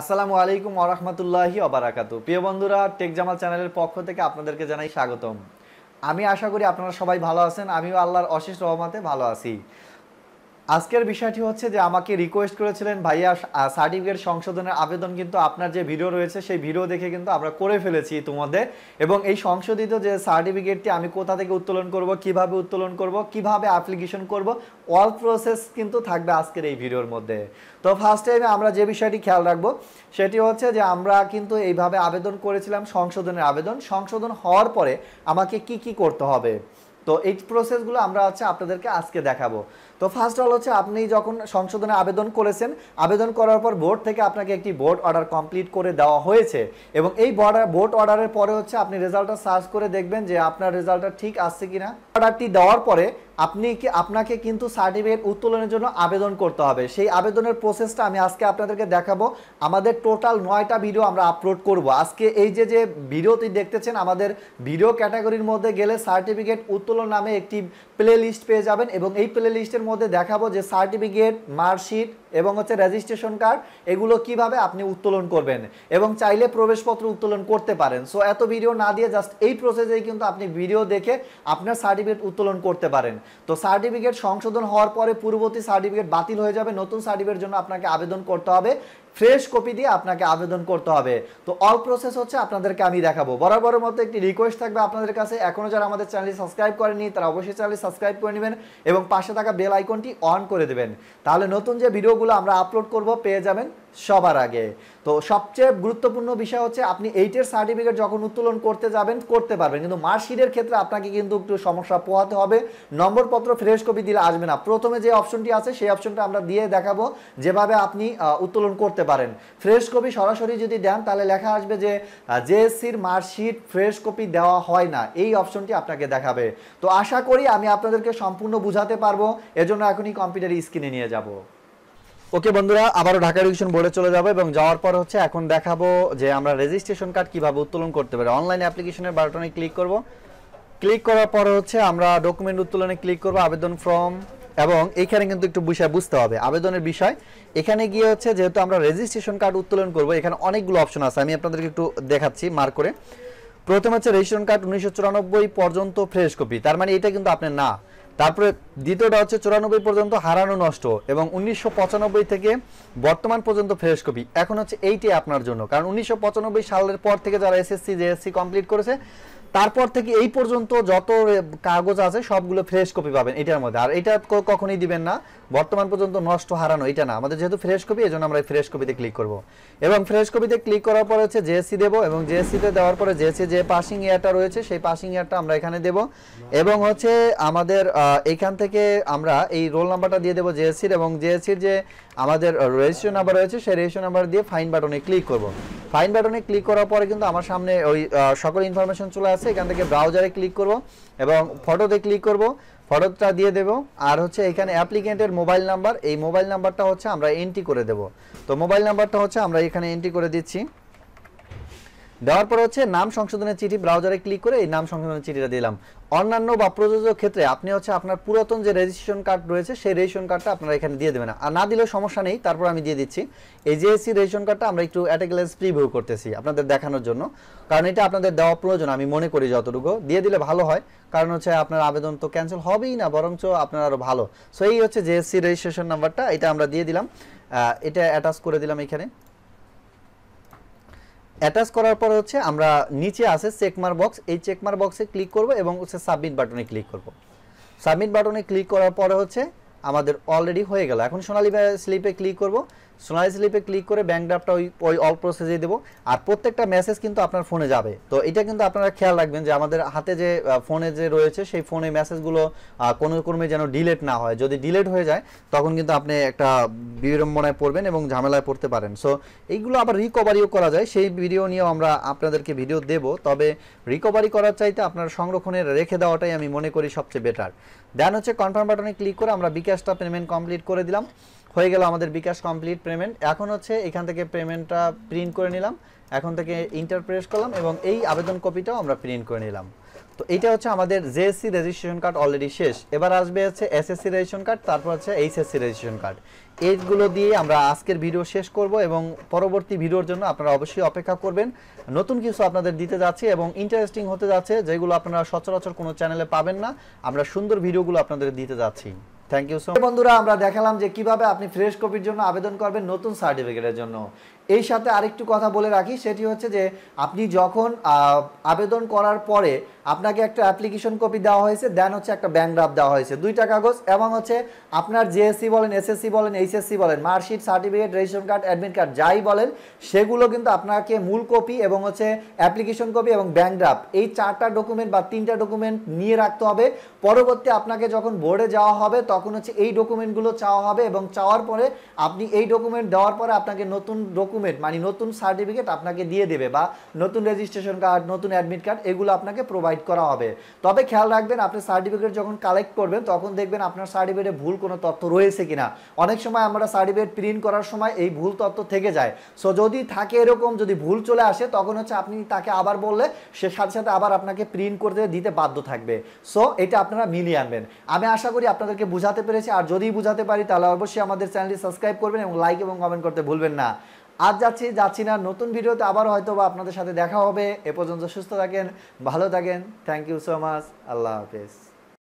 আসসালামু আলাইকুম আরহামতুল্লাহি অবরাকাত প্রিয় বন্ধুরা টেক জামাল চ্যানেলের পক্ষ থেকে আপনাদেরকে জানাই স্বাগতম আমি আশা করি আপনারা সবাই ভালো আছেন আমিও আল্লাহর অশেষ রহমাতে ভালো আছি আজকের বিষয়টি হচ্ছে যে আমাকে রিকোয়েস্ট করেছিলেন ভাইয়া সার্টিফিকেট সংশোধনের আবেদন কিন্তু আপনার যে ভিডিও রয়েছে সেই ভিডিও দেখে কিন্তু আমরা করে ফেলেছি ইতিমধ্যে এবং এই সংশোধিত যে সার্টিফিকেটটি আমি কোথা থেকে উত্তোলন করব কিভাবে উত্তোলন করব কিভাবে অ্যাপ্লিকেশন করব অল প্রসেস কিন্তু থাকবে আজকের এই ভিডিওর মধ্যে তো ফার্স্ট টাইমে আমরা যে বিষয়টি খেয়াল রাখবো সেটি হচ্ছে যে আমরা কিন্তু এইভাবে আবেদন করেছিলাম সংশোধনের আবেদন সংশোধন হওয়ার পরে আমাকে কি কি করতে হবে তো এই প্রসেসগুলো আমরা হচ্ছে আপনাদেরকে আজকে দেখাবো তো ফার্স্ট অল হচ্ছে আপনি যখন সংশোধনে আবেদন করেছেন আবেদন করার পর বোর্ড থেকে আপনাকে একটি বোর্ড অর্ডার কমপ্লিট করে দেওয়া হয়েছে এবং এই বর্ডার বোর্ড অর্ডারের পরে হচ্ছে আপনি রেজাল্টটা সার্চ করে দেখবেন যে আপনার রেজাল্টটা ঠিক আসছে কিনা অর্ডারটি দেওয়ার পরে আপনি কি আপনাকে কিন্তু সার্টিফিকেট উত্তোলনের জন্য আবেদন করতে হবে সেই আবেদনের প্রসেসটা আমি আজকে আপনাদেরকে দেখাবো আমাদের টোটাল নয়টা ভিডিও আমরা আপলোড করব আজকে এই যে যে ভিডিওটি দেখতেছেন আমাদের ভিডিও ক্যাটাগরির মধ্যে গেলে সার্টিফিকেট উত্তোলন নামে একটি প্লে লিস্ট পেয়ে যাবেন এবং এই প্লে লিস্টের মধ্যে দেখাবো যে সার্টিফিকেট মার্কশিট এবং হচ্ছে রেজিস্ট্রেশন কার্ড এগুলো কিভাবে আপনি উত্তোলন করবেন এবং চাইলে প্রবেশপত্র উত্তোলন করতে পারেন সো এত ভিডিও না দিয়ে জাস্ট এই প্রসেসেই কিন্তু আপনি ভিডিও দেখে আপনার সার্টিফিকেট উত্তোলন করতে পারেন তো সার্টিফিকেট সংশোধন হওয়ার পরে পূর্ববর্তী সার্টিফিকেট বাতিল হয়ে যাবে নতুন সার্টিফিকেট জন্য আপনাকে আবেদন করতে হবে ফ্রেশ কপি দিয়ে আপনাকে আবেদন করতে হবে তো অল প্রসেস হচ্ছে আপনাদেরকে আমি দেখাবো বরাবরের মতো একটি রিকোয়েস্ট থাকবে আপনাদের কাছে এখনও যারা আমাদের চ্যানেলটি সাবস্ক্রাইব করেনি তারা অবশ্যই চ্যানেলটি সাবস্ক্রাইব করে নেবেন এবং পাশে থাকা বেল আইকনটি অন করে দেবেন তাহলে নতুন যে ভিডিওগুলো আমরা আপলোড করব পেয়ে যাবেন সবার আগে তো সবচেয়ে গুরুত্বপূর্ণ বিষয় হচ্ছে আপনি এইটের সার্টিফিকেট যখন উত্তোলন করতে যাবেন করতে পারবেন কিন্তু মার্কশিটের ক্ষেত্রে আপনাকে কিন্তু একটু সমস্যা পোহাতে হবে নম্বরপত্র ফ্রেশ কপি দিলে আসবে না প্রথমে যে অপশনটি আছে সেই অপশনটা আমরা দিয়ে দেখাবো যেভাবে আপনি উত্তোলন করতে পারেন ফ্রেশ কপি সরাসরি যদি দেন তাহলে লেখা আসবে যে জেএসসির মার্কশিট ফ্রেশ কপি দেওয়া হয় না এই অপশনটি আপনাকে দেখাবে তো আশা করি আমি আপনাদেরকে সম্পূর্ণ বুঝাতে পারবো এজন্য এখনই কম্পিউটার স্ক্রিনে নিয়ে যাব ওকে বন্ধুরা আবারও ঢাকা এডুকেশন বোর্ডে চলে যাবো এবং যাওয়ার পর হচ্ছে এখন দেখাবো যে আমরা রেজিস্ট্রেশন কার্ড কীভাবে উত্তোলন করতে পারি অনলাইন অ্যাপ্লিকেশনের বাটনে ক্লিক করব ক্লিক করার পর হচ্ছে আমরা ডকুমেন্ট উত্তোলনে ক্লিক করব আবেদন ফর্ম এবং এখানে কিন্তু একটু বিষয় বুঝতে হবে আবেদনের বিষয় এখানে গিয়ে হচ্ছে যেহেতু আমরা রেজিস্ট্রেশন কার্ড উত্তোলন করব এখানে অনেকগুলো অপশন আছে আমি আপনাদেরকে একটু দেখাচ্ছি মার্ক করে প্রথম হচ্ছে রেজিস্ট্রেশন কার্ড উনিশশো পর্যন্ত ফ্রেশ কপি তার মানে এটা কিন্তু আপনার না তারপরে দ্বিতীয়টা হচ্ছে চুরানব্বই পর্যন্ত হারানো নষ্ট এবং উনিশশো থেকে বর্তমান পর্যন্ত ফ্রেশ কপি এখন হচ্ছে এইটি আপনার জন্য কারণ উনিশশো সালের পর থেকে যারা এসএসসি জেএসসি কমপ্লিট করেছে তারপর থেকে এই পর্যন্ত যত কাগজ আছে সবগুলো ফ্রেশ কপি পাবেন এটার মধ্যে আর এটা কখনোই দিবেন না বর্তমান পর্যন্ত নষ্ট হারানো এটা না আমাদের যেহেতু ফ্রেশ কপি এজন্য আমরা ফ্রেশ কপিতে ক্লিক করব এবং ফ্রেশ কপিতে ক্লিক করার পর হচ্ছে জেএসসি দেব এবং জেএসসিতে দেওয়ার পরে জেএসসি যে পাসিং ইয়ারটা রয়েছে সেই পাসিং ইয়ারটা আমরা এখানে দেব এবং হচ্ছে আমাদের এখান থেকে আমরা এই রোল নাম্বারটা দিয়ে দেবো জেএসসির এবং জেএসসির যে আমাদের রেজিস্ট্রেশন নাম্বার রয়েছে সেই রেজিস্ট্রেশন নাম্বার দিয়ে ফাইন বাটনে ক্লিক করব ফাইন বাটনে ক্লিক করার পরে কিন্তু আমার সামনে ওই সকল ইনফরমেশন চলে আসে এখান থেকে ব্রাউজারে ক্লিক করব এবং ফটোতে ক্লিক করব ফরকটা দিয়ে দেব আর হচ্ছে এখানে অ্যাপ্লিকেন্টের মোবাইল নাম্বার এই মোবাইল নাম্বারটা হচ্ছে আমরা এন্ট্রি করে দেব তো মোবাইল নাম্বারটা হচ্ছে আমরা এখানে এন্ট্রি করে দিচ্ছি দেওয়ার পর হচ্ছে নাম সংশোধনের চিঠি ব্রাউজারে ক্লিক করে এই নাম সংশোধনের চিঠিটা দিলাম অন্যান্য বা প্রযোজক ক্ষেত্রে আপনি হচ্ছে আপনার পুরাতন যে রেজিস্ট্রেশন কার্ড রয়েছে সেই রেজিস্ট্রেশন কার্ডটা আপনারা এখানে দিয়ে দেবেন আর না দিলেও সমস্যা নেই তারপর আমি দিয়ে দিচ্ছি এই যে এসি রেজিস্ট্রেশন কার্ডটা আমরা একটু অ্যাটেগলেন্স প্রিভিউ করতেছি আপনাদের দেখানোর জন্য কারণ এটা আপনাদের দেওয়া প্রয়োজন আমি মনে করি যতটুকু দিয়ে দিলে ভালো হয় কারণ হচ্ছে আপনার আবেদন তো ক্যান্সেল হবেই না বরঞ্চ আপনার আরও ভালো সো এই হচ্ছে জিএসসি রেজিস্ট্রেশন নাম্বারটা এটা আমরা দিয়ে দিলাম এটা অ্যাটাচ করে দিলাম এখানে অ্যাটাচ করার পর হচ্ছে আমরা নিচে আছে চেকমার বক্স এই চেকমার বক্সে ক্লিক করব এবং হচ্ছে সাবমিট বাটনে ক্লিক করব সাবমিট বাটনে ক্লিক করার পরে হচ্ছে আমাদের অলরেডি হয়ে গেল এখন সোনালি স্লিপে ক্লিক করব সোনালি স্লিপে ক্লিক করে ব্যাঙ্ক ড্রাফটটা ওই ওই অল প্রসেসে দেবো আর প্রত্যেকটা মেসেজ কিন্তু আপনার ফোনে যাবে তো এটা কিন্তু আপনারা খেয়াল রাখবেন যে আমাদের হাতে যে ফোনে যে রয়েছে সেই ফোনে মেসেজগুলো কোনো ক্রমে যেন ডিলেট না হয় যদি ডিলেট হয়ে যায় তখন কিন্তু আপনি একটা বিড়ম্বনায় পড়বেন এবং ঝামেলায় পড়তে পারেন সো এইগুলো আবার রিকভারিও করা যায় সেই ভিডিও নিয়েও আমরা আপনাদেরকে ভিডিও দেব তবে রিকভারি করার চাইতে আপনার সংরক্ষণে রেখে দেওয়াটাই আমি মনে করি সবচেয়ে বেটার দেন হচ্ছে কনফার্ম বাটনে ক্লিক করে আমরা বিকাশ বিকাশটা পেমেন্ট কমপ্লিট করে দিলাম হয়ে গেল আমাদের বিকাশ কমপ্লিট পেমেন্ট এখন হচ্ছে এখান থেকে পেমেন্টটা প্রিন্ট করে নিলাম এখন থেকে ইন্টারপ্রেস করলাম এবং এই আবেদন কপিটাও আমরা প্রিন্ট করে নিলাম তো এটা হচ্ছে আমাদের জেএসসি রেজিস্ট্রেশন কার্ড অলরেডি শেষ এবার আসবে হচ্ছে এসএসসি রেজিস্ট্রেশন কার্ড তারপর হচ্ছে এইচএসসি রেজিস্ট্রেশন কার্ড এইগুলো দিয়ে আমরা আজকের ভিডিও শেষ করব এবং পরবর্তী ভিডিওর জন্য আপনারা অবশ্যই অপেক্ষা করবেন নতুন কিছু আপনাদের দিতে যাচ্ছি এবং ইন্টারেস্টিং হতে যাচ্ছে যেগুলো আপনারা সচরাচর কোনো চ্যানেলে পাবেন না আমরা সুন্দর ভিডিওগুলো আপনাদের দিতে যাচ্ছি থ্যাংক ইউ সো বন্ধুরা আমরা দেখালাম যে কিভাবে আপনি ফ্রেশ কপির জন্য আবেদন করবেন নতুন সার্টিফিকেটের জন্য এই সাথে আরেকটু কথা বলে রাখি সেটি হচ্ছে যে আপনি যখন আবেদন করার পরে আপনাকে একটা অ্যাপ্লিকেশন কপি দেওয়া হয়েছে দেন হচ্ছে একটা ব্যাংক ড্রাফ দেওয়া হয়েছে দুইটা কাগজ এবং হচ্ছে আপনার জেএসসি বলেন এসএসসি বলেন এইচএসসি বলেন marksheet certificate ration card admit card যাই বলেন সেগুলো কিন্তু আপনাকে মূল কপি এবং হচ্ছে অ্যাপ্লিকেশন কপি এবং ব্যাঙ্ক ড্রাফ এই চারটা ডকুমেন্ট বা তিনটা ডকুমেন্ট নিয়ে রাখতে হবে পরবর্তী আপনাকে যখন বোর্ডে যাওয়া হবে তখন হচ্ছে এই ডকুমেন্টগুলো চাওয়া হবে এবং চাওয়ার পরে আপনি এই ডকুমেন্ট দেওয়ার পরে আপনাকে নতুন ডকুমেন্ট ডকুমেন্ট মানে নতুন সার্টিফিকেট আপনাকে দিয়ে দেবে বা নতুন রেজিস্ট্রেশন কার্ড নতুন অ্যাডমিট কার্ড এগুলো আপনাকে প্রোভাইড করা হবে তবে খেয়াল রাখবেন আপনি সার্টিফিকেট যখন কালেক্ট করবেন তখন দেখবেন আপনার সার্টিফিকেটে ভুল কোনো তথ্য রয়েছে কিনা অনেক সময় আমরা সার্টিফিকেট প্রিন্ট করার সময় এই ভুল তথ্য থেকে যায় সো যদি থাকে এরকম যদি ভুল চলে আসে তখন হচ্ছে আপনি তাকে আবার বললে সে সাথে সাথে আবার আপনাকে প্রিন্ট করতে দিতে বাধ্য থাকবে সো এটা আপনারা মিলিয়ে আনবেন আমি আশা করি আপনাদেরকে বুঝাতে পেরেছি আর যদি বুঝাতে পারি তাহলে অবশ্যই আমাদের চ্যানেলটি সাবস্ক্রাইব করবেন এবং লাইক এবং কমেন্ট করতে ভুলবেন না আজ যাচ্ছি যাচ্ছি না নতুন ভিডিওতে আবার হয়তো বা আপনাদের সাথে দেখা হবে এ পর্যন্ত সুস্থ থাকেন ভালো থাকেন থ্যাংক ইউ সো মাচ আল্লাহ হাফেজ